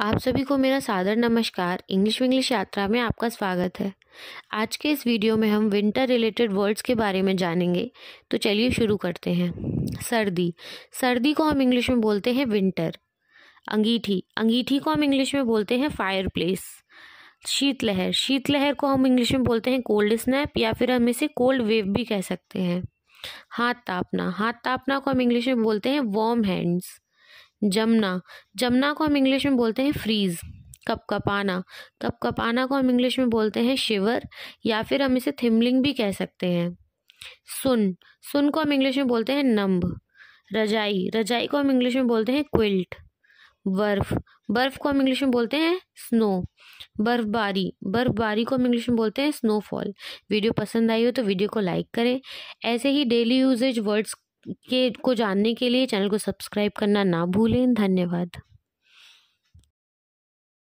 आप सभी को मेरा सादर नमस्कार इंग्लिश विंग्लिश यात्रा में आपका स्वागत है आज के इस वीडियो में हम विंटर रिलेटेड वर्ड्स के बारे में जानेंगे तो चलिए शुरू करते हैं सर्दी सर्दी को हम इंग्लिश में बोलते हैं विंटर अंगीठी अंगीठी को हम इंग्लिश में बोलते हैं फायर प्लेस शीतलहर शीतलहर को हम इंग्लिश में बोलते हैं कोल्ड स्नैप या फिर हम इसे कोल्ड वेव भी कह सकते हैं हाथ तापना हाथ तापना को हम इंग्लिश में बोलते हैं वार्म हैंड्स जमना जमना को हम इंग्लिश में बोलते हैं फ्रीज़ कप कपाना कप कपाना को हम इंग्लिश में बोलते हैं शिवर या फिर हम इसे थिमलिंग भी कह सकते हैं सुन सुन को हम इंग्लिश में बोलते हैं नम्ब रजाई रजाई को हम इंग्लिश में बोलते हैं क्विल्ट बर्फ़ बर्फ़ को हम इंग्लिश में बोलते हैं स्नो बर्फ़बारी बर्फ़बारी को हम इंग्लिश में बोलते हैं स्नोफॉल वीडियो पसंद आई हो तो वीडियो को लाइक करें ऐसे ही डेली यूजेज वर्ड्स के को जानने के लिए चैनल को सब्सक्राइब करना ना भूलें धन्यवाद